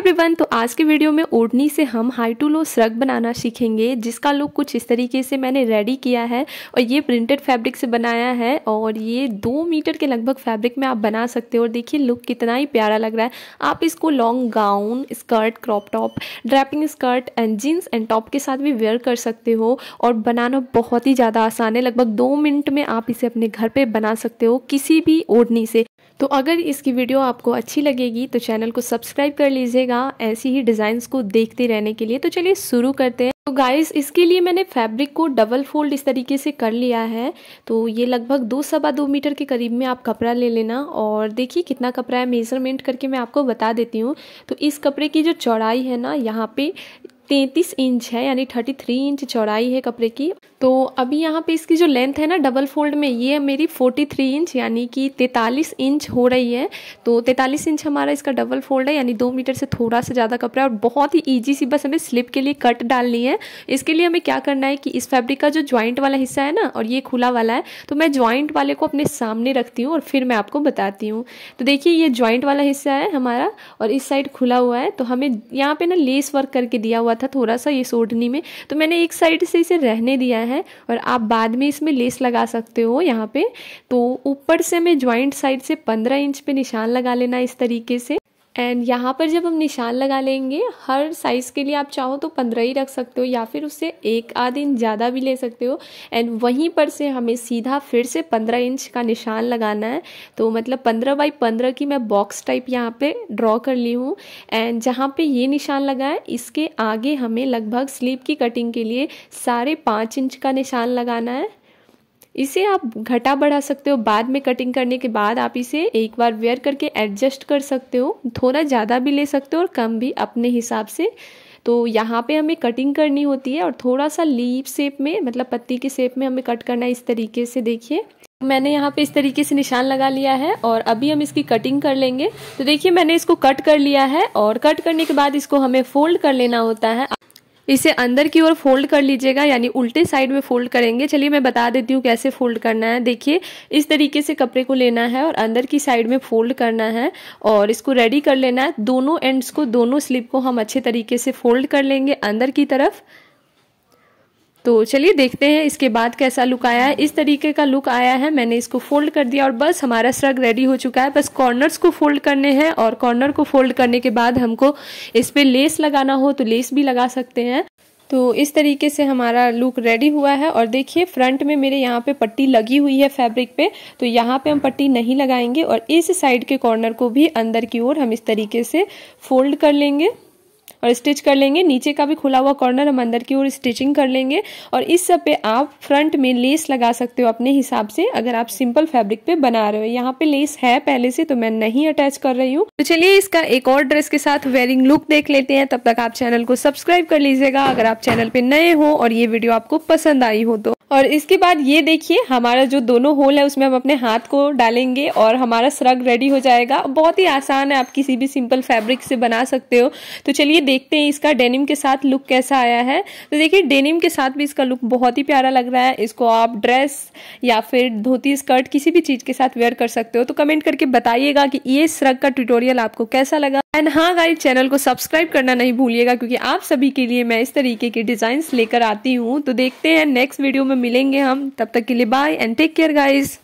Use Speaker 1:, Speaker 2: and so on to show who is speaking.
Speaker 1: everyone तो आज के वीडियो में ओढ़नी से हम हाई टू लो स्रग बनाना सीखेंगे जिसका लुक कुछ इस तरीके से मैंने रेडी किया है और ये प्रिंटेड फैब्रिक से बनाया है और ये दो मीटर के लगभग फैब्रिक में आप बना सकते हो और देखिए लुक कितना ही प्यारा लग रहा है आप इसको long gown skirt crop top draping skirt and jeans and top के साथ भी वेयर कर सकते हो और बनाना बहुत ही ज़्यादा आसान है लगभग दो मिनट में आप इसे अपने घर पर बना सकते हो किसी भी ओढ़नी से तो अगर इसकी वीडियो आपको अच्छी लगेगी तो चैनल को सब्सक्राइब कर लीजिएगा ऐसी ही डिज़ाइंस को देखते रहने के लिए तो चलिए शुरू करते हैं तो गाइस इसके लिए मैंने फैब्रिक को डबल फोल्ड इस तरीके से कर लिया है तो ये लगभग दो सवा दो मीटर के करीब में आप कपड़ा ले लेना और देखिए कितना कपड़ा है मेजरमेंट करके मैं आपको बता देती हूँ तो इस कपड़े की जो चौड़ाई है ना यहाँ पे तैंतीस इंच है यानी थर्टी थ्री इंच चौड़ाई है कपड़े की तो अभी यहाँ पे इसकी जो लेंथ है ना डबल फोल्ड में ये मेरी फोर्टी थ्री इंच यानी कि तैंतालीस इंच हो रही है तो तैंतालीस इंच हमारा इसका डबल फोल्ड है यानी दो मीटर से थोड़ा सा ज़्यादा कपड़ा है और बहुत ही ईजी सी बस हमें स्लिप के लिए कट डालनी है इसके लिए हमें क्या करना है कि इस फैब्रिक का जो ज्वाइंट वाला हिस्सा है ना और ये खुला वाला है तो मैं ज्वाइंट वाले को अपने सामने रखती हूँ और फिर मैं आपको बताती हूँ तो देखिए ये ज्वाइंट वाला हिस्सा है हमारा और इस साइड खुला हुआ है तो हमें यहाँ पे ना लेस वर्क करके दिया हुआ था थोड़ा सा ये सोडनी में तो मैंने एक साइड से इसे रहने दिया है और आप बाद में इसमें लेस लगा सकते हो यहाँ पे तो ऊपर से हमें ज्वाइंट साइड से पंद्रह इंच पे निशान लगा लेना इस तरीके से एंड यहाँ पर जब हम निशान लगा लेंगे हर साइज़ के लिए आप चाहो तो पंद्रह ही रख सकते हो या फिर उससे एक आध इंच ज़्यादा भी ले सकते हो एंड वहीं पर से हमें सीधा फिर से पंद्रह इंच का निशान लगाना है तो मतलब पंद्रह बाई पंद्रह की मैं बॉक्स टाइप यहाँ पे ड्रॉ कर ली हूँ एंड जहाँ पे ये निशान लगा है इसके आगे हमें लगभग स्लीप की कटिंग के लिए साढ़े पाँच इंच का निशान लगाना है इसे आप घटा बढ़ा सकते हो बाद में कटिंग करने के बाद आप इसे एक बार वेयर करके एडजस्ट कर सकते हो थोड़ा ज़्यादा भी ले सकते हो और कम भी अपने हिसाब से तो यहाँ पे हमें कटिंग करनी होती है और थोड़ा सा लीप शेप में मतलब पत्ती के शेप में हमें कट करना है इस तरीके से देखिए मैंने यहाँ पे इस तरीके से निशान लगा लिया है और अभी हम इसकी कटिंग कर लेंगे तो देखिए मैंने इसको कट कर लिया है और कट करने के बाद इसको हमें फोल्ड कर लेना होता है इसे अंदर की ओर फोल्ड कर लीजिएगा यानी उल्टे साइड में फोल्ड करेंगे चलिए मैं बता देती हूँ कैसे फोल्ड करना है देखिए इस तरीके से कपड़े को लेना है और अंदर की साइड में फोल्ड करना है और इसको रेडी कर लेना है दोनों एंड्स को दोनों स्लिप को हम अच्छे तरीके से फोल्ड कर लेंगे अंदर की तरफ तो चलिए देखते हैं इसके बाद कैसा लुक आया है इस तरीके का लुक आया है मैंने इसको फोल्ड कर दिया और बस हमारा स्रग रेडी हो चुका है बस कॉर्नर्स को फोल्ड करने हैं और कॉर्नर को फोल्ड करने के बाद हमको इस पर लेस लगाना हो तो लेस भी लगा सकते हैं तो इस तरीके से हमारा लुक रेडी हुआ है और देखिए फ्रंट में मेरे यहाँ पे पट्टी लगी हुई है फैब्रिक पे तो यहाँ पे हम पट्टी नहीं लगाएंगे और इस साइड के कॉर्नर को भी अंदर की ओर हम इस तरीके से फोल्ड कर लेंगे और स्टिच कर लेंगे नीचे का भी खुला हुआ कॉर्नर हम अंदर की ओर स्टिचिंग कर लेंगे और इस सब पे आप फ्रंट में लेस लगा सकते हो अपने हिसाब से अगर आप सिंपल फैब्रिक पे बना रहे हो यहाँ पे लेस है पहले से तो मैं नहीं अटैच कर रही हूँ तो चलिए इसका एक और ड्रेस के साथ वेयरिंग लुक देख लेते हैं तब तक आप चैनल को सब्सक्राइब कर लीजिएगा अगर आप चैनल पे नए हो और ये वीडियो आपको पसंद आई हो तो और इसके बाद ये देखिए हमारा जो दोनों होल है उसमें हम अपने हाथ को डालेंगे और हमारा स्रग रेडी हो जाएगा बहुत ही आसान है आप किसी भी सिंपल फैब्रिक से बना सकते हो तो चलिए देखते हैं इसका डेनिम के साथ लुक कैसा आया है तो देखिए डेनिम के साथ भी इसका लुक बहुत ही प्यारा लग रहा है इसको आप ड्रेस या फिर धोती स्कर्ट किसी भी चीज़ के साथ वेयर कर सकते हो तो कमेंट करके बताइएगा कि ये स्रग का ट्यूटोरियल आपको कैसा लगा एंड हाँ गाइस चैनल को सब्सक्राइब करना नहीं भूलिएगा क्योंकि आप सभी के लिए मैं इस तरीके के डिजाइन लेकर आती हूँ तो देखते हैं नेक्स्ट वीडियो में मिलेंगे हम तब तक के लिए bye and take care guys